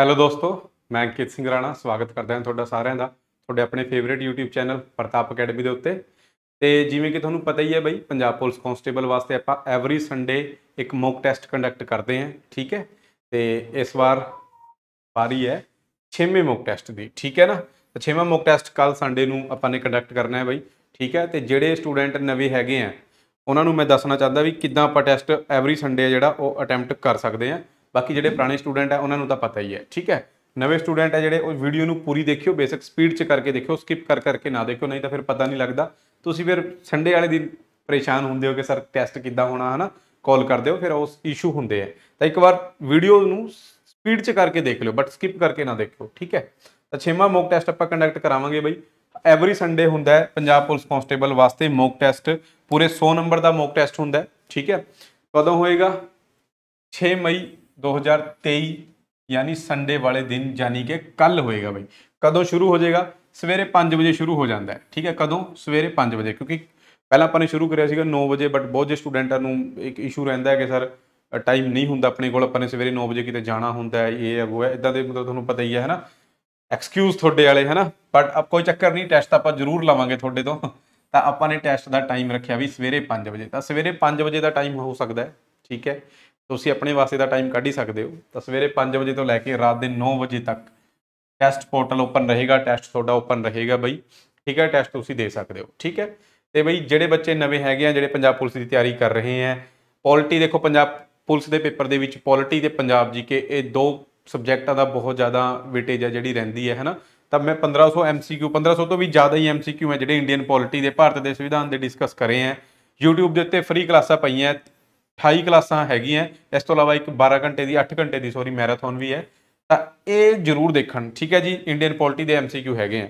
hello ਦੋਸਤੋ ਮੈਂ ਅੰਕਿਤ ਸਿੰਘ ਰਾਣਾ ਸਵਾਗਤ ਕਰਦਾ ਹਾਂ ਤੁਹਾਡਾ ਸਾਰਿਆਂ ਦਾ ਤੁਹਾਡੇ ਆਪਣੇ favourite YouTube channel Pratap academy ਦੇ ਉੱਤੇ ਤੇ ਜਿਵੇਂ ਕਿ ਤੁਹਾਨੂੰ ਪਤਾ ਹੀ ਹੈ ਬਈ ਪੰਜਾਬ ਪੁਲਿਸ ਕਾਂਸਟੇਬਲ ਵਾਸਤੇ ਆਪਾਂ ਐਵਰੀ ਸੰਡੇ ਇੱਕ ਮੌਕ ਟੈਸਟ ਕੰਡਕਟ ਕਰਦੇ ਹਾਂ ਠੀਕ ਹੈ ਤੇ ਇਸ ਵਾਰ ਵਾਰੀ ਹੈ 6ਵੇਂ ਮੌਕ ਟੈਸਟ ਦੀ ਠੀਕ ਹੈ ਨਾ ਤੇ 6ਵਾਂ ਮੌਕ ਟੈਸਟ ਕੱਲ ਸੰਡੇ ਨੂੰ ਆਪਾਂ ਨੇ ਕੰਡਕਟ ਕਰਨਾ ਹੈ ਬਈ ਠੀਕ ਹੈ ਤੇ ਜਿਹੜੇ ਸਟੂਡੈਂਟ ਨਵੇਂ ਹੈਗੇ ਆ ਉਹਨਾਂ ਨੂੰ ਮੈਂ ਦੱਸਣਾ ਚਾਹੁੰਦਾ ਵੀ ਕਿੱਦਾਂ ਆਪਾਂ ਟੈਸਟ ਐਵਰੀ ਸੰਡੇ ਜਿਹੜਾ ਉਹ ਅਟੈਂਪਟ ਕਰ ਸਕਦੇ ਆ ਬਾਕੀ ਜਿਹੜੇ ਪੁਰਾਣੇ ਸਟੂਡੈਂਟ ਆ ਉਹਨਾਂ ਨੂੰ ਤਾਂ ਪਤਾ ਹੀ ਹੈ ਠੀਕ ਹੈ ਨਵੇਂ ਸਟੂਡੈਂਟ ਆ ਜਿਹੜੇ ਉਹ ਵੀਡੀਓ ਨੂੰ ਪੂਰੀ ਦੇਖਿਓ ਬੇਸਿਕ ਸਪੀਡ 'ਚ ਕਰਕੇ ਦੇਖਿਓ ਸਕਿਪ ਕਰ ਕਰਕੇ ਨਾ ਦੇਖਿਓ ਨਹੀਂ ਤਾਂ ਫਿਰ ਪਤਾ ਨਹੀਂ ਲੱਗਦਾ ਤੁਸੀਂ ਫਿਰ ਸੰਡੇ ਵਾਲੇ ਦਿਨ ਪਰੇਸ਼ਾਨ ਹੁੰਦੇ ਹੋ ਕਿ ਸਰ ਟੈਸਟ ਕਿੱਦਾਂ ਹੋਣਾ ਹਨਾ ਕਾਲ ਕਰਦੇ ਹੋ ਫਿਰ ਉਸ ਇਸ਼ੂ ਹੁੰਦੇ ਆ ਤਾਂ ਇੱਕ ਵਾਰ ਵੀਡੀਓ ਨੂੰ ਸਪੀਡ 'ਚ ਕਰਕੇ ਦੇਖ ਲਿਓ ਬਟ ਸਕਿਪ ਕਰਕੇ ਨਾ ਦੇਖਿਓ ਠੀਕ ਹੈ ਤਾਂ ਛੇਵਾਂ ਮੌਕ ਟੈਸਟ ਆਪਾਂ ਕੰਡਕਟ ਕਰਾਵਾਂਗੇ ਬਈ ਐਵਰੀ ਸੰਡੇ ਹੁੰਦਾ ਹੈ ਪੰਜਾਬ ਪੁਲਿਸ ਕਾਂਸਟੇਬਲ ਵਾਸਤੇ ਮੌਕ ਟੈਸਟ ਪੂਰੇ 100 ਨੰਬਰ ਦਾ ਮੌਕ ਟੈਸਟ ਹੁੰਦਾ ਠੀਕ ਹੈ ਕਦੋਂ ਹੋਏਗਾ 6 ਮਈ 2023 ਯਾਨੀ ਸੰਡੇ ਵਾਲੇ ਦਿਨ ਯਾਨੀ ਕਿ ਕੱਲ ਹੋਏਗਾ ਬਈ ਕਦੋਂ ਸ਼ੁਰੂ ਹੋ ਜਾਏਗਾ ਸਵੇਰੇ 5 ਵਜੇ ਸ਼ੁਰੂ ਹੋ ਜਾਂਦਾ ਹੈ ਠੀਕ ਹੈ ਕਦੋਂ ਸਵੇਰੇ 5 ਵਜੇ ਕਿਉਂਕਿ ਪਹਿਲਾਂ ਆਪਾਂ ਨੇ ਸ਼ੁਰੂ ਕਰਿਆ ਸੀਗਾ 9 ਵਜੇ ਬਟ ਬਹੁਤ ਜੇ ਸਟੂਡੈਂਟਾਂ ਨੂੰ ਇੱਕ ਇਸ਼ੂ ਰਹਿੰਦਾ ਹੈ ਕਿ ਸਰ ਟਾਈਮ ਨਹੀਂ ਹੁੰਦਾ ਆਪਣੇ ਕੋਲ ਆਪਾਂ ਨੇ ਸਵੇਰੇ 9 ਵਜੇ ਕਿਤੇ ਜਾਣਾ ਹੁੰਦਾ ਹੈ ਇਹ ਉਹ ਹੈ ਇਦਾਂ ਦੇ ਮਤਲਬ ਤੁਹਾਨੂੰ ਪਤਾ ਹੀ ਹੈ ਹੈਨਾ ਐਕਸਕਿਊਜ਼ ਤੁਹਾਡੇ ਵਾਲੇ ਹੈਨਾ ਬਟ ਆਪ ਕੋਈ ਚੱਕਰ ਨਹੀਂ ਟੈਸਟ ਆਪਾਂ ਜ਼ਰੂਰ ਲਵਾਂਗੇ ਤੁਹਾਡੇ ਤੋਂ ਤਾਂ ਆਪਾਂ ਨੇ ਟੈਸਟ ਦਾ ਟਾਈਮ ਰੱਖਿਆ ਵੀ ਸਵੇਰੇ 5 ਵਜੇ ਤਾਂ ਸਵੇਰੇ 5 ਵਜੇ ਦਾ ਟਾਈਮ ਹੋ ਸਕਦਾ ਹੈ ਠੀਕ ਹੈ ਤੁਸੀਂ ਆਪਣੇ ਵਾਸਤੇ ਦਾ ਟਾਈਮ ਕੱਢ ਹੀ ਸਕਦੇ ਹੋ ਤਾਂ ਸਵੇਰੇ 5 ਵਜੇ ਤੋਂ ਲੈ ਕੇ ਰਾਤ ਦੇ 9 ਵਜੇ ਤੱਕ ਟੈਸਟ ਪੋਰਟਲ ਓਪਨ ਰਹੇਗਾ ਟੈਸਟ ਤੁਹਾਡਾ ਓਪਨ ਰਹੇਗਾ ਬਈ ਠੀਕ ਹੈ ਟੈਸਟ ਤੁਸੀਂ ਦੇ ਸਕਦੇ ਹੋ ਠੀਕ ਹੈ ਤੇ ਬਈ ਜਿਹੜੇ ਬੱਚੇ ਨਵੇਂ ਹੈਗੇ ਆ ਜਿਹੜੇ ਪੰਜਾਬ ਪੁਲਿਸ ਦੀ ਤਿਆਰੀ ਕਰ ਰਹੇ ਆ ਪੋਲਿਟੀ ਦੇਖੋ ਪੰਜਾਬ ਪੁਲਿਸ ਦੇ ਪੇਪਰ ਦੇ ਵਿੱਚ ਪੋਲਿਟੀ ਤੇ ਪੰਜਾਬ ਜੀਕੇ ਇਹ ਦੋ ਸਬਜੈਕਟਾਂ ਦਾ ਬਹੁਤ ਜ਼ਿਆਦਾ ਵੇਟੇਜ ਹੈ ਜਿਹੜੀ ਰਹਿੰਦੀ ਹੈ ਹਨਾ ਤਾਂ ਮੈਂ 1500 MCQ 1500 ਤੋਂ ਵੀ ਜ਼ਿਆਦਾ ਹੀ MCQ ਹੈ ਜਿਹੜੇ ਇੰਡੀਅਨ ਪੋਲਿਟੀ ਦੇ ਭਾਰਤ ਦੇ ਸੰਵਿਧਾਨ ਦੇ ਡਿਸਕਸ ਕਰੇ ਆ YouTube ਦੇ ਉੱਤੇ ਫ੍ਰੀ ਕਲਾਸਾਂ ਪਈਆਂ 28 ਕਲਾਸਾਂ ਹੈਗੀਆਂ ਇਸ ਤੋਂ ਇਲਾਵਾ ਇੱਕ 12 ਘੰਟੇ ਦੀ 8 ਘੰਟੇ ਦੀ ਸੌਰੀ ਮੈਰਾਥਨ ਵੀ ਹੈ ਤਾਂ ਇਹ ਜ਼ਰੂਰ ਦੇਖਣ ਠੀਕ ਹੈ ਜੀ ਇੰਡੀਅਨ ਪੋਲਿਟੀ ਦੇ ਐਮਸੀਕਿਊ ਹੈਗੇ ਆ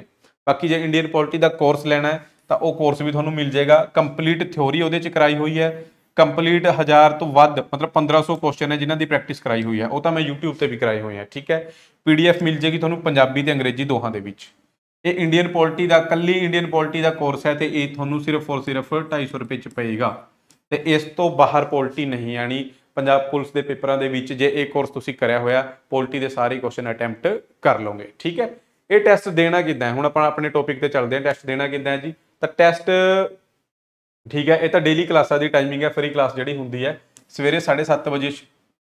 ਬਾਕੀ ਜੇ ਇੰਡੀਅਨ ਪੋਲਿਟੀ ਦਾ ਕੋਰਸ ਲੈਣਾ ਹੈ ਤਾਂ ਉਹ ਕੋਰਸ ਵੀ ਤੁਹਾਨੂੰ ਮਿਲ ਜਾਏਗਾ ਕੰਪਲੀਟ ਥਿਉਰੀ ਉਹਦੇ ਚ ਕਰਾਈ ਹੋਈ ਹੈ ਕੰਪਲੀਟ 1000 ਤੋਂ ਵੱਧ ਮਤਲਬ 1500 ਕੁਐਸਚਨ ਹੈ ਜਿਨ੍ਹਾਂ ਦੀ ਪ੍ਰੈਕਟਿਸ ਕਰਾਈ ਹੋਈ ਹੈ ਉਹ ਤਾਂ ਮੈਂ YouTube ਤੇ ਵੀ ਕਰਾਈ ਹੋਏ ਆ ਠੀਕ ਹੈ PDF ਮਿਲ ਜੇਗੀ ਤੁਹਾਨੂੰ ਪੰਜਾਬੀ ਤੇ ਅੰਗਰੇਜ਼ੀ ਦੋਹਾਂ ਦੇ ਵਿੱਚ ਇਹ ਇੰਡੀਅਨ ਪੋਲਿਟੀ ਦਾ ਕੱਲੀ ਇੰਡੀਅਨ ਪੋਲਿਟੀ ਦਾ ਕੋਰਸ ਹੈ ਤੇ ਇਹ ਤੁਹਾਨੂੰ ਸਿਰਫ ਔਰ ਸਿਰਫ 250 ਰੁਪਏ ਚ ਪਏਗਾ ਤੇ ਇਸ ਤੋਂ ਬਾਹਰ ਪੋਲਟੀ ਨਹੀਂ ਆਣੀ ਪੰਜਾਬ ਪੁਲਿਸ ਦੇ ਪੇਪਰਾਂ ਦੇ ਵਿੱਚ ਜੇ ਇਹ ਕੋਰਸ ਤੁਸੀਂ ਕਰਿਆ ਹੋਇਆ ਪੋਲਟੀ ਦੇ ਸਾਰੇ ਕੁਐਸਚਨ ਅਟੈਂਪਟ ਕਰ ਲਓਗੇ ਠੀਕ ਹੈ ਇਹ ਟੈਸਟ ਦੇਣਾ ਕਿਦਾਂ ਹੁਣ ਆਪਾਂ ਆਪਣੇ ਟੌਪਿਕ ਤੇ ਚੱਲਦੇ ਹਾਂ ਟੈਸਟ ਦੇਣਾ ਕਿਦਾਂ ਜੀ ਤਾਂ ਟੈਸਟ ਠੀਕ ਹੈ ਇਹ ਤਾਂ ਡੇਲੀ ਕਲਾਸਾਂ ਦੀ ਟਾਈਮਿੰਗ ਹੈ ਫ੍ਰੀ ਕਲਾਸ ਜਿਹੜੀ ਹੁੰਦੀ ਹੈ ਸਵੇਰੇ 7:30 ਵਜੇ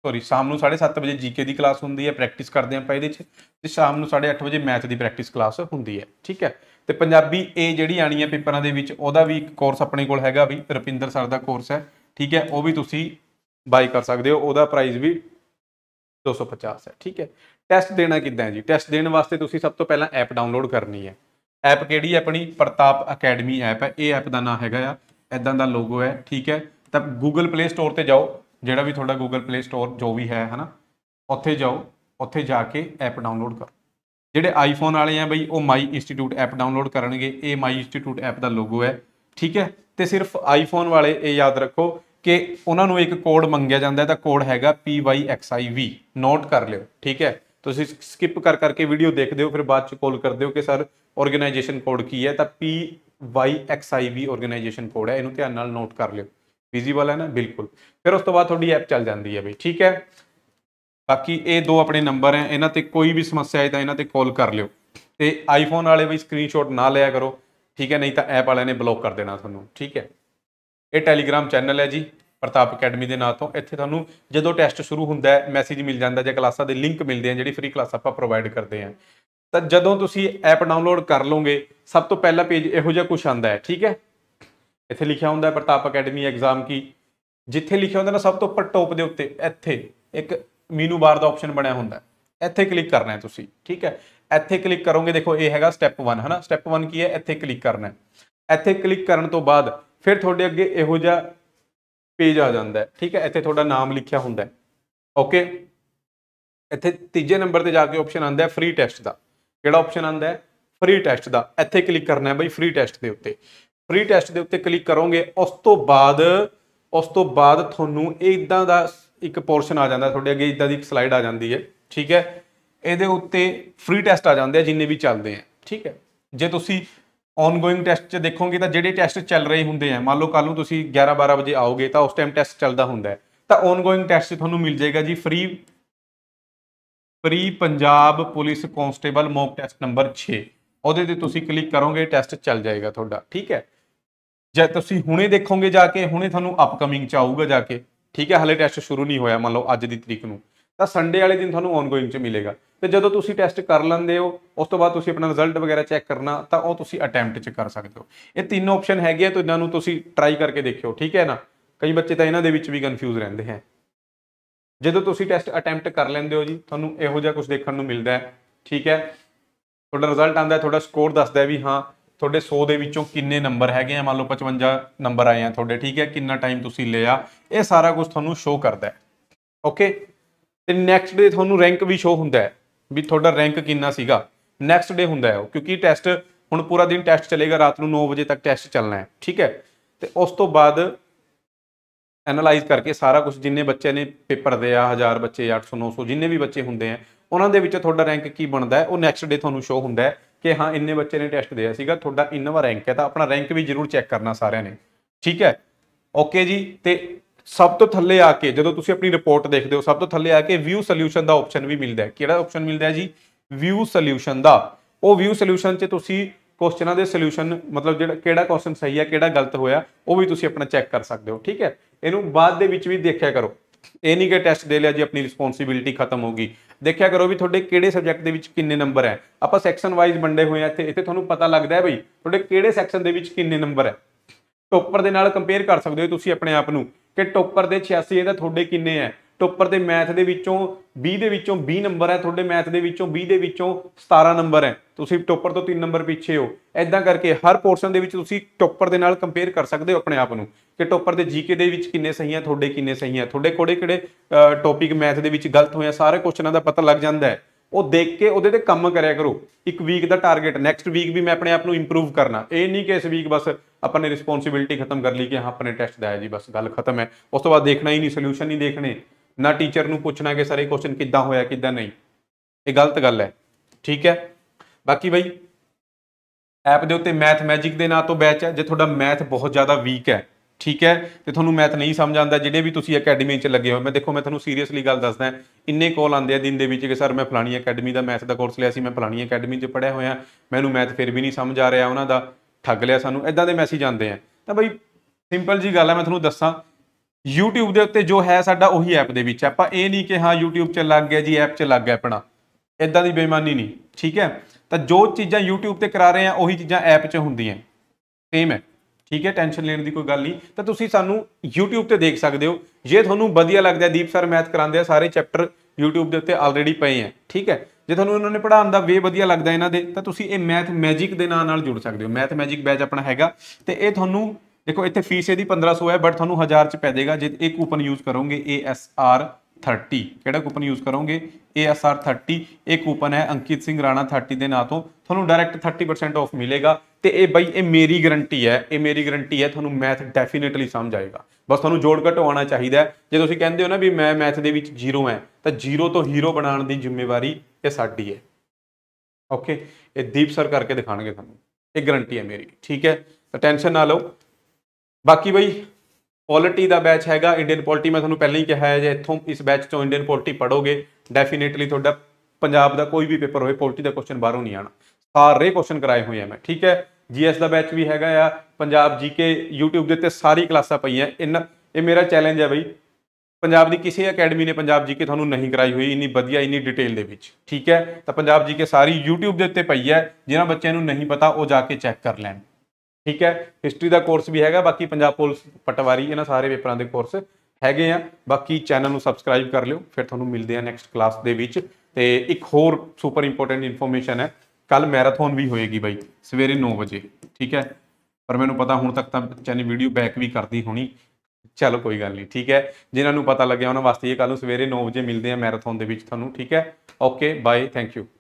ਸੌਰੀ ਸ਼ਾਮ ਨੂੰ 7:30 ਵਜੇ ਜੀਕੇ ਦੀ ਕਲਾਸ ਹੁੰਦੀ ਹੈ ਪ੍ਰੈਕਟਿਸ ਕਰਦੇ ਆਪਾਂ ਇਹਦੇ 'ਚ ਤੇ ਸ਼ਾਮ ਨੂੰ 8:30 ਵਜੇ ਮੈਥ ਦੀ ਪ੍ਰੈਕਟਿਸ ਕਲਾਸ ਹੁੰਦੀ ਹੈ ਠੀਕ ਹੈ ਤੇ ਪੰਜਾਬੀ ਏ ਜਿਹੜੀ ਆਣੀ ਹੈ ਪੇਪਰਾਂ ਦੇ ਵਿੱਚ ਉਹਦਾ ਵੀ ਇੱਕ ਕੋਰਸ ਆਪਣੇ ਕੋਲ ਹੈਗਾ ਵੀ ਰਪਿੰਦਰ ਸਰ ਦਾ ਕੋਰਸ ਹੈ ਠੀਕ ਹੈ ਉਹ ਵੀ ਤੁਸੀਂ ਬਾਈ ਕਰ ਸਕਦੇ ਹੋ ਉਹਦਾ ਪ੍ਰਾਈਸ ਵੀ 250 ਹੈ ਠੀਕ ਹੈ ਟੈਸਟ ਦੇਣਾ ਹੈ ਜੀ ਟੈਸਟ ਦੇਣ ਵਾਸਤੇ ਤੁਸੀਂ ਸਭ ਤੋਂ ਪਹਿਲਾਂ ਐਪ ਡਾਊਨਲੋਡ ਕਰਨੀ ਹੈ ਐਪ ਕਿਹੜੀ ਹੈ ਆਪਣੀ ਪ੍ਰਤਾਪ ਅਕੈਡਮੀ ਐਪ ਹੈ ਇਹ ਐਪ ਦਾ ਨਾਮ ਹੈਗਾ ਆ ਇਦਾਂ ਦਾ ਲੋਗੋ ਹੈ ਠੀਕ ਹੈ ਤਾਂ Google Play Store ਤੇ ਜਾਓ ਜਿਹੜਾ ਵੀ ਤੁਹਾਡਾ Google Play Store ਜੋ ਵੀ ਹੈ ਹਨਾ ਉੱਥੇ ਜਾਓ ਉੱਥੇ ਜਾ ਕੇ ਐਪ ਡਾਊਨਲੋਡ ਕਰੋ ਜਿਹੜੇ ਆਈਫੋਨ ਵਾਲੇ ਆ ਬਈ ਉਹ ਮਾਈ Institute ਐਪ ਡਾਊਨਲੋਡ ਕਰਨਗੇ ਇਹ ਮਾਈ Institute ਐਪ ਦਾ ਲੋਗੋ ਹੈ ਠੀਕ ਹੈ ਤੇ ਸਿਰਫ ਆਈਫੋਨ ਵਾਲੇ ਇਹ ਯਾਦ ਰੱਖੋ ਕਿ ਉਹਨਾਂ ਨੂੰ ਇੱਕ ਕੋਡ ਮੰਗਿਆ ਜਾਂਦਾ ਤਾਂ ਕੋਡ ਹੈਗਾ PYXIV ਨੋਟ ਕਰ ਲਿਓ ਠੀਕ ਹੈ ਤੁਸੀਂ ਸਕਿਪ ਕਰ ਕਰਕੇ ਵੀਡੀਓ ਦੇਖਦੇ ਹੋ ਫਿਰ ਬਾਅਦ ਚ ਕਾਲ ਕਰਦੇ ਹੋ ਕਿ ਸਰ ਆਰਗੇਨਾਈਜੇਸ਼ਨ ਕੋਡ ਕੀ ਹੈ ਤਾਂ PYXIV ਆਰਗੇਨਾਈਜੇਸ਼ਨ ਕੋਡ ਹੈ ਇਹਨੂੰ ਧਿਆਨ ਨਾਲ ਨੋਟ ਕਰ ਲਿਓ ਵਿਜ਼ੀਬਲ ਹੈ ਨਾ ਬਿਲਕੁਲ ਫਿਰ ਉਸ ਤੋਂ ਬਾਅਦ ਤੁਹਾਡੀ ਐਪ ਚੱਲ ਜਾਂਦੀ ਹੈ ਬਈ ਠੀਕ ਹੈ ਬਾਕੀ ਇਹ ਦੋ ਆਪਣੇ ਨੰਬਰ ਹੈ ਇਹਨਾਂ ਤੇ ਕੋਈ ਵੀ ਸਮੱਸਿਆ ਹੈ ਤਾਂ ਇਹਨਾਂ ਤੇ ਕਾਲ ਕਰ ਲਿਓ ਤੇ ਆਈਫੋਨ ਵਾਲੇ ਬਈ ਸਕਰੀਨਸ਼ਾਟ ਨਾ ਲਿਆ ਕਰੋ ਠੀਕ ਹੈ ਨਹੀਂ ਤਾਂ ਐਪ ਵਾਲਿਆਂ ਨੇ ਬਲੌਕ ਕਰ ਦੇਣਾ ਤੁਹਾਨੂੰ ਠੀਕ ਹੈ ਇਹ ਟੈਲੀਗ੍ਰam ਚੈਨਲ ਹੈ ਜੀ ਪ੍ਰਤਾਪ ਅਕੈਡਮੀ ਦੇ ਨਾਂ ਤੋਂ ਇੱਥੇ ਤੁਹਾਨੂੰ ਜਦੋਂ ਟੈਸਟ ਸ਼ੁਰੂ ਹੁੰਦਾ ਹੈ ਮੈਸੇਜ ਮਿਲ ਜਾਂਦਾ ਜਾਂ ਕਲਾਸਾਂ ਦੇ ਲਿੰਕ ਮਿਲਦੇ ਆ ਜਿਹੜੀ ਫ੍ਰੀ ਕਲਾਸ ਆਪਾਂ ਪ੍ਰੋਵਾਈਡ ਕਰਦੇ ਆ ਤਾਂ ਜਦੋਂ ਤੁਸੀਂ ਐਪ ਡਾਊਨਲੋਡ ਕਰ ਲਓਗੇ ਸਭ ਤੋਂ ਪਹਿਲਾ ਪੇਜ ਇਹੋ ਜਿਹਾ ਕੁਝ ਆਂਦਾ ਹੈ ਠੀਕ ਹੈ ਇੱਥੇ ਲਿਖਿਆ ਹੁੰਦਾ ਪ੍ਰਤਾਪ ਅਕੈਡਮੀ ਐਗਜ਼ਾਮ ਕੀ ਜਿੱਥੇ ਲਿਖਿਆ ਹੁੰਦਾ ਨਾ ਸਭ ਤੋਂ ਉੱਪਰ ਟੌਪ ਦੇ ਉੱਤੇ ਇੱਥੇ ਇੱਕ ਮੀਨੂ ਬਾਰ ਦਾ ਆਪਸ਼ਨ ਬਣਿਆ ਹੁੰਦਾ ਇੱਥੇ ਕਲਿੱਕ ਕਰਨਾ ਹੈ ਤੁਸੀਂ ਠੀਕ ਹੈ ਇੱਥੇ ਕਲਿੱਕ ਕਰੋਗੇ ਦੇਖੋ ਇਹ ਹੈਗਾ ਸਟੈਪ 1 ਹਨਾ ਸਟੈਪ 1 ਕੀ ਹੈ ਇੱਥੇ ਕਲਿੱਕ ਕਰਨਾ ਹੈ ਇੱਥੇ ਕਲਿੱਕ ਕਰਨ ਤੋਂ ਬਾਅਦ ਫਿਰ ਤੁਹਾਡੇ ਅੱਗੇ ਇਹੋ ਜਿਹਾ ਪੇਜ ਆ ਜਾਂਦਾ ਹੈ ਠੀਕ ਹੈ ਇੱਥੇ ਤੁਹਾਡਾ ਨਾਮ ਲਿਖਿਆ ਹੁੰਦਾ ਹੈ ਓਕੇ ਇੱਥੇ ਤੀਜੇ ਨੰਬਰ ਤੇ ਜਾ ਕੇ ਆਪਸ਼ਨ ਆਉਂਦਾ ਹੈ ਫ੍ਰੀ ਟੈਸਟ ਦਾ ਕਿਹੜਾ ਆਪਸ਼ਨ ਆਉਂਦਾ ਹੈ ਫ੍ਰੀ ਟੈਸਟ ਦਾ ਇੱਥੇ ਕਲਿੱਕ ਕਰਨਾ ਹੈ ਬਈ ਫ੍ਰੀ ਟੈਸਟ ਦੇ ਉੱਤੇ ਫ੍ਰੀ ਟੈਸਟ ਦੇ ਉੱਤੇ ਕਲਿੱਕ ਕਰੋਗੇ ਉਸ ਤੋਂ ਬਾਅਦ ਉਸ ਤੋਂ ਬਾਅਦ ਤੁਹਾਨੂੰ ਇਦਾਂ ਦਾ ਇੱਕ ਪੋਰਸ਼ਨ ਆ ਜਾਂਦਾ ਤੁਹਾਡੇ ਅੱਗੇ ਇਦਾਂ ਦੀ ਇੱਕ ਸਲਾਈਡ ਆ ਜਾਂਦੀ ਹੈ ਠੀਕ ਹੈ ਇਹਦੇ ਉੱਤੇ ਫ੍ਰੀ ਟੈਸਟ ਆ ਜਾਂਦੇ ਆ ਜਿੰਨੇ ਵੀ ਚੱਲਦੇ ਆ ਠੀਕ ਹੈ ਜੇ ਤੁਸੀਂ ਆਨਗੋਇੰਗ ਟੈਸਟ 'ਚ ਦੇਖੋਗੇ ਤਾਂ ਜਿਹੜੇ ਟੈਸਟ ਚੱਲ ਰਹੇ ਹੁੰਦੇ ਆ ਮੰਨ ਲਓ ਕੱਲ ਨੂੰ ਤੁਸੀਂ 11 12 ਵਜੇ ਆਓਗੇ ਤਾਂ ਉਸ ਟਾਈਮ ਟੈਸਟ ਚੱਲਦਾ ਹੁੰਦਾ ਹੈ ਤਾਂ ਆਨਗੋਇੰਗ ਟੈਸਟ 'ਚ ਤੁਹਾਨੂੰ ਮਿਲ ਜਾਏਗਾ ਜੀ free free Punjab police constable mock test number 6 ਉਹਦੇ ਤੇ ਤੁਸੀਂ ਕਲਿੱਕ ਕਰੋਗੇ ਟੈਸਟ ਚੱਲ ਜਾਏਗਾ ਤੁਹਾਡਾ ਠੀਕ ਹੈ ਜੇ ਤੁਸੀਂ ਹੁਣੇ ਦੇਖੋਗੇ ਜਾ ਕੇ ਹੁਣੇ ਤੁਹਾਨੂੰ ਅਪਕਮਿੰਗ ਚ ਆਊਗਾ ਜਾ ਕੇ ਠੀਕ ਹੈ ਹਲੇ ਟੈਸਟ ਸ਼ੁਰੂ ਨਹੀਂ ਹੋਇਆ ਮੰਨ ਲਓ ਅੱਜ ਦੀ ਤਰੀਕ ਨੂੰ ਤਾਂ ਸੰਡੇ ਵਾਲੇ ਦਿਨ ਤੁਹਾਨੂੰ ਆਨਗੋਇੰਗ ਚ ਮਿਲੇਗਾ ਤੇ ਜਦੋਂ ਤੁਸੀਂ ਟੈਸਟ ਕਰ ਲੈਂਦੇ ਹੋ ਉਸ ਤੋਂ ਬਾਅਦ ਤੁਸੀਂ ਆਪਣਾ ਰਿਜ਼ਲਟ ਵਗੈਰਾ ਚੈੱਕ ਕਰਨਾ ਤਾਂ ਉਹ ਤੁਸੀਂ ਅਟੈਂਪਟ ਚ ਕਰ ਸਕਦੇ ਹੋ ਇਹ ਤਿੰਨ ਆਪਸ਼ਨ ਹੈਗੇ ਆ ਤਾਂ ਇਹਨਾਂ ਨੂੰ ਤੁਸੀਂ ਟਰਾਈ ਕਰਕੇ ਦੇਖਿਓ ਠੀਕ ਹੈ ਨਾ ਕਈ ਬੱਚੇ ਤਾਂ ਇਹਨਾਂ ਦੇ ਵਿੱਚ ਵੀ ਕਨਫਿਊਜ਼ ਰਹਿੰਦੇ ਹੈ ਜਦੋਂ ਤੁਸੀਂ ਟੈਸਟ ਅਟੈਂਪਟ ਕਰ ਲੈਂਦੇ ਹੋ ਜੀ ਤੁਹਾਨੂੰ ਇਹੋ ਜਿਹਾ ਕੁਝ ਦੇਖਣ ਨੂੰ ਮਿਲਦਾ ਹੈ ਠੀਕ ਹੈ ਤੁਹਾਡਾ ਰਿਜ਼ਲਟ ਆਂਦਾ ਤੁਹਾਡਾ ਸਕੋਰ ਦੱਸਦਾ ਵੀ ਹਾਂ ਤੁਹਾਡੇ 100 ਦੇ ਵਿੱਚੋਂ ਕਿੰਨੇ ਨੰਬਰ ਹੈਗੇ ਆ ਮੰਨ ਲਓ 55 ਨੰਬਰ ਆਏ ਆ ਤੁਹਾਡੇ ਠੀਕ ਹੈ ਕਿੰਨਾ ਟਾਈਮ ਤੁਸੀਂ ਲਿਆ ਇਹ ਸਾਰਾ ਕੁਝ ਤੁਹਾਨੂੰ ਸ਼ੋ ਕਰਦਾ ਹੈ ਓਕੇ ਤੇ ਨੈਕਸਟ ਡੇ ਤੁਹਾਨੂੰ ਰੈਂਕ ਵੀ ਸ਼ੋ ਹੁੰਦਾ ਹੈ ਵੀ ਤੁਹਾਡਾ ਰੈਂਕ ਕਿੰਨਾ ਸੀਗਾ ਨੈਕਸਟ ਡੇ ਹੁੰਦਾ ਹੈ ਉਹ ਕਿਉਂਕਿ ਟੈਸਟ ਹੁਣ ਪੂਰਾ ਦਿਨ ਟੈਸਟ ਚੱਲੇਗਾ ਰਾਤ ਨੂੰ 9 ਵਜੇ ਤੱਕ ਟੈਸਟ ਚੱਲਣਾ ਹੈ ਠੀਕ ਹੈ ਤੇ ਉਸ ਤੋਂ ਬਾਅਦ ਐਨਾਲਾਈਜ਼ ਕਰਕੇ ਸਾਰਾ ਕੁਝ ਜਿੰਨੇ ਬੱਚੇ ਨੇ ਪੇਪਰ ਦੇ ਆ 1000 ਬੱਚੇ 800 900 ਜਿੰਨੇ ਵੀ ਬੱਚੇ ਹੁੰਦੇ ਆ ਉਹਨਾਂ ਦੇ ਵਿੱਚ ਤੁਹਾਡਾ ਰੈਂਕ ਕੀ ਬਣਦਾ ਹੈ ਉਹ ਨੈਕਸਟ ਡੇ ਤੁਹਾਨੂੰ ਸ਼ੋ ਹੁੰਦਾ ਹੈ ਕਿ ਹਾਂ ਇੰਨੇ ਬੱਚੇ ਨੇ ਟੈਸਟ ਦਿਆ ਸੀਗਾ ਤੁਹਾਡਾ ਇੰਨਵਾ ਰੈਂਕ ਹੈ ਤਾਂ ਆਪਣਾ ਰੈਂਕ ਵੀ ਜ਼ਰੂਰ ਚੈੱਕ ਕਰਨਾ ਸਾਰਿਆਂ ਨੇ ਠੀਕ ਹੈ ਓਕੇ ਜੀ ਤੇ ਸਭ ਤੋਂ ਥੱਲੇ ਆ ਕੇ ਜਦੋਂ ਤੁਸੀਂ ਆਪਣੀ ਰਿਪੋਰਟ ਦੇਖਦੇ ਹੋ ਸਭ ਤੋਂ ਥੱਲੇ ਆ ਕੇ ਵਿਊ ਸੋਲੂਸ਼ਨ ਦਾ ਆਪਸ਼ਨ ਵੀ ਮਿਲਦਾ ਹੈ ਕਿਹੜਾ ਆਪਸ਼ਨ ਮਿਲਦਾ ਹੈ ਜੀ ਵਿਊ ਸੋਲੂਸ਼ਨ ਦਾ ਉਹ ਵਿਊ ਸੋਲੂਸ਼ਨ 'ਚ ਤੁਸੀਂ ਕੁਐਸਚਨਾਂ ਦੇ ਸੋਲੂਸ਼ਨ ਮਤਲਬ ਜਿਹੜਾ ਕਿਹੜਾ ਕੁਐਸਚਨ ਸਹੀ ਹੈ ਕਿਹੜਾ ਗਲਤ ਹੋਇਆ ਉਹ ਵੀ ਤੁਸੀਂ ਆਪਣਾ ਚੈੱਕ ਕਰ ਸਕਦੇ ਹੋ ਠੀਕ ਹੈ ਇਹਨੂੰ ਬਾਅਦ ਦੇ ਵਿੱਚ ਵੀ ਦੇਖਿਆ ਕਰੋ ਇਹ ਨਹੀਂ ਕਿ ਟੈਸਟ ਦੇ ਲਿਆ ਜੀ ਆਪਣੀ ਰਿਸਪੌਂਸਿਬਿਲਟੀ ਖਤਮ ਹੋ ਗਈ ਦੇਖਿਆ ਕਰੋ ਵੀ ਤੁਹਾਡੇ ਕਿਹੜੇ ਸਬਜੈਕਟ ਦੇ ਵਿੱਚ ਕਿੰਨੇ ਨੰਬਰ ਹੈ ਆਪਾਂ ਸੈਕਸ਼ਨ ਵਾਈਜ਼ ਵੰਡੇ ਹੋਏ ਆ ਇੱਥੇ ਇੱਥੇ ਤੁਹਾਨੂੰ ਪਤਾ ਲੱਗਦਾ ਹੈ ਬਈ ਤੁਹਾਡੇ ਕਿਹੜੇ ਸੈਕਸ਼ਨ ਦੇ ਵਿੱਚ ਕਿੰਨੇ ਨੰਬਰ ਹੈ ਟੋਪਰ ਦੇ ਨਾਲ ਕੰਪੇਅਰ ਕਰ ਸਕਦੇ ਹੋ ਤੁਸੀਂ ਆਪਣੇ ਆਪ ਨੂੰ ਕਿ ਟੋਪਰ ਦੇ 86 ਇਹਦਾ ਤੁਹਾਡੇ ਕਿੰਨੇ ਹੈ ਟੋਪਰ ਦੇ ਮੈਥ ਦੇ ਵਿੱਚੋਂ 20 ਦੇ ਵਿੱਚੋਂ 20 ਨੰਬਰ ਹੈ ਤੁਹਾਡੇ ਮੈਥ ਦੇ ਵਿੱਚੋਂ 20 ਦੇ ਵਿੱਚੋਂ 17 ਨੰਬਰ ਹੈ ਤੁਸੀਂ ਟੋਪਰ ਤੋਂ 3 ਨੰਬਰ ਪਿੱਛੇ ਹੋ ਐਦਾਂ ਕਰਕੇ ਹਰ ਪੋਰਸ਼ਨ ਦੇ ਵਿੱਚ ਤੁਸੀਂ ਟੋਪਰ ਦੇ ਨਾਲ ਕੰਪੇਅਰ ਕਰ ਸਕਦੇ ਹੋ ਆਪਣੇ ਆਪ ਨੂੰ ਕਿ ਟੋਪਰ ਦੇ ਜੀਕੇ ਦੇ ਵਿੱਚ ਕਿੰਨੇ ਸਹੀ ਹੈ ਤੁਹਾਡੇ ਕਿੰਨੇ ਸਹੀ ਹੈ ਤੁਹਾਡੇ ਕੋੜੇ ਕਿਹੜੇ ਟੌਪਿਕ ਮੈਥ ਦੇ ਵਿੱਚ ਗਲਤ ਹੋਇਆ ਸਾਰੇ ਕੁਐਸਚਨਾਂ ਦਾ ਪਤਾ ਲੱਗ ਜਾਂਦਾ ਹੈ ਉਹ ਦੇਖ ਕੇ ਉਹਦੇ ਤੇ ਕੰਮ ਕਰਿਆ ਕਰੋ ਇੱਕ ਵੀਕ ਦਾ ਟਾਰਗੇਟ ਨੈਕਸਟ ਵੀਕ ਵੀ ਮੈਂ ਆਪਣੇ ਆਪ ਨੂੰ ਇੰਪਰੂਵ ਕਰਨਾ ਇਹ ਨਹੀਂ ਕਿ ਇਸ ਵੀਕ ਬਸ ਆਪਣੇ ਰਿਸਪੌਂਸਿਬਿਲਟੀ ਖਤਮ ਕਰ ਲਈ ਕਿ ਹਾਂ ਆਪਣੇ ਟੈਸਟ ਦਾ ਹੈ ਜੀ ਬਸ ਗੱਲ ਖਤਮ ਹੈ ਉਸ ਤੋਂ ਬਾਅਦ ਦੇਖਣਾ ਹੀ ਨਹੀਂ ਸੋਲੂਸ਼ਨ ਨਹੀਂ ਦੇਖਣੇ ਨਾ ਟੀਚਰ ਨੂੰ ਪੁੱਛਣਾ ਕਿ ਸਰ ਇਹ ਕੁਐਸਚਨ ਕਿੱਦਾਂ ਹੋਇਆ ਕਿੱਦਾਂ ਨਹੀਂ ਇਹ ਗਲਤ ਗੱਲ ਹੈ ਠੀਕ ਹੈ ਬਾਕੀ ਬਈ ਐਪ ਦੇ ਉੱਤੇ ਮੈਥ ਮੈਜਿਕ ਦੇ ਨਾਂ ਤੋਂ ਬੈਚ ਹੈ ਜੇ ਤੁਹਾਡਾ ਮੈਥ ਬਹੁਤ ਜ਼ਿਆਦਾ ਵੀਕ ਹੈ ਠੀਕ ਹੈ ਤੇ ਤੁਹਾਨੂੰ ਮੈਥ ਨਹੀਂ ਸਮਝ ਆਉਂਦਾ ਜਿਹੜੇ ਵੀ ਤੁਸੀਂ ਅਕੈਡਮੀ 'ਚ ਲੱਗੇ ਹੋ ਮੈਂ ਦੇਖੋ ਮੈਂ ਤੁਹਾਨੂੰ ਸੀਰੀਅਸਲੀ ਗੱਲ ਦੱਸਦਾ ਇੰਨੇ ਕਾਲ ਆਉਂਦੇ ਆ ਦਿਨ ਦੇ ਵਿੱਚ ਕਿ ਸਰ ਮੈਂ ਫਲਾਣੀ ਅਕੈਡਮੀ ਦਾ ਮੈਥ ਦਾ ਕੋਰਸ ਲਿਆ ਸੀ ਮੈਂ ਫਲਾਣੀ ਅਕੈਡਮੀ 'ਚ ਪੜਿਆ ਹੋਇਆ ਮੈਨੂੰ ਮੈਥ ਫਿਰ ਵੀ ਨਹੀਂ ਸਮਝ ਆ ਰਿਹਾ ਉਹਨਾਂ ਦਾ ਠੱਗ ਲਿਆ ਸਾਨੂੰ ਇਦਾਂ ਦੇ ਮੈਸੇਜ ਆਉਂਦੇ ਆ ਤਾਂ ਬਈ ਸਿੰਪਲ ਜੀ ਗੱਲ ਹੈ ਮੈਂ ਤੁਹਾਨੂੰ ਦੱਸਾਂ YouTube ਦੇ ਉੱਤੇ ਜੋ ਹੈ ਸਾਡਾ ਉਹੀ ਐਪ ਦੇ ਵਿੱਚ ਆਪਾਂ ਇਹ ਨਹੀਂ ਕਿ ਹਾਂ YouTube 'ਚ ਲੱਗ ਗਿਆ ਜੀ ਐਪ 'ਚ ਲੱਗ ਗਿਆ ਆਪਣਾ ਇਦਾਂ ਦੀ ਬੇਈਮਾਨੀ ਨਹੀਂ ਠੀਕ ਹੈ ਤਾਂ ਜੋ ਚੀਜ਼ਾਂ YouTube ਤੇ ਕਰਾ ਰਹੇ ਆ ਉਹੀ ਚੀਜ਼ਾਂ ਐਪ 'ਚ ਹੁੰਦੀਆਂ ਸੇਮ ਹੈ ਠੀਕ ਹੈ ਟੈਨਸ਼ਨ ਲੈਣ ਦੀ ਕੋਈ ਗੱਲ ਨਹੀਂ ਤਾਂ ਤੁਸੀਂ ਸਾਨੂੰ YouTube ਤੇ ਦੇਖ ਸਕਦੇ ਹੋ ਜੇ ਤੁਹਾਨੂੰ ਵਧੀਆ ਲੱਗਦਾ ਦੀਪ ਸਰ ਮੈਥ ਕਰਾਉਂਦੇ ਆ ਸਾਰੇ ਚੈਪਟਰ YouTube ਦੇ ਉੱਤੇ ਆਲਰੇਡੀ ਪਏ ਆ ਠੀਕ ਹੈ ਜੇ ਤੁਹਾਨੂੰ ਉਹਨਾਂ ਨੇ ਪੜਾਉਣ ਦਾ ਵੇ ਵਧੀਆ ਲੱਗਦਾ ਇਹਨਾਂ ਦੇ ਤਾਂ ਤੁਸੀਂ ਇਹ ਮੈਥ ਮੈਜਿਕ ਦੇ ਨਾਂ ਨਾਲ ਜੁੜ ਸਕਦੇ ਹੋ ਮੈਥ ਮੈਜਿਕ ਬੈਚ ਆਪਣਾ ਹੈਗਾ ਤੇ ਇਹ ਤੁਹਾਨੂੰ ਦੇਖੋ ਇੱਥੇ ਫੀਸ ਇਹਦੀ 1500 ਹੈ ਬਟ ਤੁਹਾਨੂੰ 1000 ਚ ਪੈ ਜਾਏਗਾ ਜੇ ਇੱਕ ਕੂਪਨ ਯੂਜ਼ ਕਰੋਗੇ ASR 30 ਕਿਹੜਾ ਕੂਪਨ ਯੂਜ਼ ਕਰੋਗੇ ASR 30 ਇਹ ਕੂਪਨ ਹੈ ਅੰਕਿਤ ਸਿੰਘ ਰਾਣਾ 30 ਦੇ ਨਾਂ ਤੋਂ ਤੁਹਾਨੂੰ ਡਾਇਰੈਕਟ 30% ਆਫ ਮਿਲੇਗਾ ਤੇ ਇਹ ਬਾਈ ਇਹ ਮੇਰੀ ਗਾਰੰਟੀ ਹੈ ਇਹ ਮੇਰੀ ਗਾਰੰਟੀ ਹੈ ਤੁਹਾਨੂੰ ਮੈਥ ਡੈਫੀਨਿਟਲੀ ਸਮਝ ਆਏਗਾ ਬਸ ਤੁਹਾਨੂੰ ਜੋੜ ਘਟਾਉਣਾ ਆਉਣਾ ਚਾਹੀਦਾ ਜੇ ਤੁਸੀਂ ਕਹਿੰਦੇ ਹੋ ਨਾ ਵੀ ਮੈਂ ਮੈਥ ਦੇ ਵਿੱਚ ਜ਼ੀਰੋ ਹਾਂ ਤਾਂ ਜ਼ੀਰੋ ਤੋਂ ਹੀਰੋ ਬਣਾਉਣ ਦੀ ਜ਼ਿੰਮੇਵਾਰੀ ਇਹ ਸਾਡੀ ਹੈ ਓਕੇ ਇਹ ਦੀਪ ਸਰ ਕਰਕੇ ਦਿਖਾਣਗੇ ਤੁਹਾਨੂੰ ਇਹ ਗਾਰੰਟੀ ਹੈ ਮੇਰੀ ਠੀਕ ਹੈ ਤਾਂ ਟੈਨਸ਼ਨ ਨਾ ਲਓ ਬਾਕੀ ਬਈ ਪੋਲਿਟੀ ਦਾ ਬੈਚ ਹੈਗਾ ਇੰਡੀਅਨ ਪੋਲਿਟੀ ਮੈਂ ਤੁਹਾਨੂੰ ਪਹਿਲਾਂ ਹੀ ਕਿਹਾ ਹੈ ਜੇ ਇੱਥੋਂ ਇਸ ਬੈਚ ਤੋਂ ਇੰਡੀਅਨ ਪੋਲਿਟੀ ਪੜੋਗੇ ਡੈਫੀਨਿਟਲੀ ਤੁਹਾਡਾ ਪੰਜਾਬ ਦਾ ਕੋਈ ਵੀ ਪੇਪਰ ਹੋਵੇ ਪੋਲਿਟੀ ਦਾ ਕੁਐਸਚਨ ਬਾਹਰੋਂ ਨਹੀਂ ਆਣਾ ਸਾਰੇ ਕੁਐਸਚਨ ਕਰਾਏ ਹੋਏ ਆ ਮੈਂ ਠੀਕ ਹੈ ਜੀਐਸ ਦਾ ਬੈਚ ਵੀ ਹੈਗਾ ਆ ਪੰਜਾਬ ਜੀਕੇ YouTube ਦੇ ਉੱਤੇ ਸਾਰੀ ਕਲਾਸਾਂ ਪਈਆਂ ਇਨ ਇਹ ਮੇਰਾ ਚੈਲੰਜ ਹੈ ਬਈ ਪੰਜਾਬ ਦੀ ਕਿਸੇ ਅਕੈਡਮੀ ਨੇ ਪੰਜਾਬ ਜੀਕੇ ਤੁਹਾਨੂੰ ਨਹੀਂ ਕਰਾਈ ਹੋਈ ਇੰਨੀ ਵਧੀਆ ਇੰਨੀ ਡਿਟੇਲ ਦੇ ਵਿੱਚ ਠੀਕ ਹੈ ਤਾਂ ਪੰਜਾਬ ਜੀਕੇ ਸਾਰੀ YouTube ਦੇ ਉੱਤੇ ਪਈ ਹੈ ਜਿਨ੍ਹਾਂ ਬੱਚਿਆਂ ਨੂੰ ਨਹੀਂ ਪਤਾ ਉਹ ਜਾ ਕੇ ਚੈੱਕ ਕਰ ਲੈਣ ਠੀਕ ਹੈ ਹਿਸਟਰੀ ਦਾ ਕੋਰਸ ਵੀ ਹੈਗਾ ਬਾਕੀ ਪੰਜਾਬ ਪੁਲਿਸ ਪਟਵਾਰੀ ਇਹਨਾਂ ਸਾਰੇ ਪੇਪਰਾਂ ਦੇ ਕੋਰਸ ਹੈਗੇ ਆ ਬਾਕੀ ਚੈਨਲ ਨੂੰ ਸਬਸਕ੍ਰਾਈਬ ਕਰ ਲਿਓ ਫਿਰ ਤੁਹਾਨੂੰ ਮਿਲਦੇ ਆ ਨੈਕਸਟ ਕਲਾਸ ਦੇ ਵਿੱਚ ਤੇ ਇੱਕ ਹੋਰ ਸੁਪਰ ਇੰਪੋਰਟੈਂਟ ਇਨਫੋਰਮੇਸ਼ਨ ਹੈ ਕੱਲ ਮੈਰਾਥਨ ਵੀ ਹੋਏਗੀ ਬਾਈ ਸਵੇਰੇ 9 ਵਜੇ ਠੀਕ ਹੈ ਪਰ ਮੈਨੂੰ ਪਤਾ ਹੁਣ ਤੱਕ ਤਾਂ ਬੱਚਿਆਂ ਵੀਡੀਓ ਬੈਕ ਵੀ ਕਰਦੀ ਹੋਣੀ ਚਲੋ ਕੋਈ ਗੱਲ ਨਹੀਂ ਠੀਕ ਹੈ ਜਿਨ੍ਹਾਂ ਨੂੰ ਪਤਾ ਲੱਗਿਆ ਉਹਨਾਂ ਵਾਸਤੇ ਇਹ ਕੱਲ ਨੂੰ ਸਵੇਰੇ 9 ਵਜੇ ਮਿਲਦੇ ਆ ਮੈਰਾਥਨ ਦੇ ਵਿੱਚ ਤੁਹਾਨੂੰ ਠੀਕ ਹੈ ਓਕੇ ਬਾਏ ਥੈਂਕ ਯੂ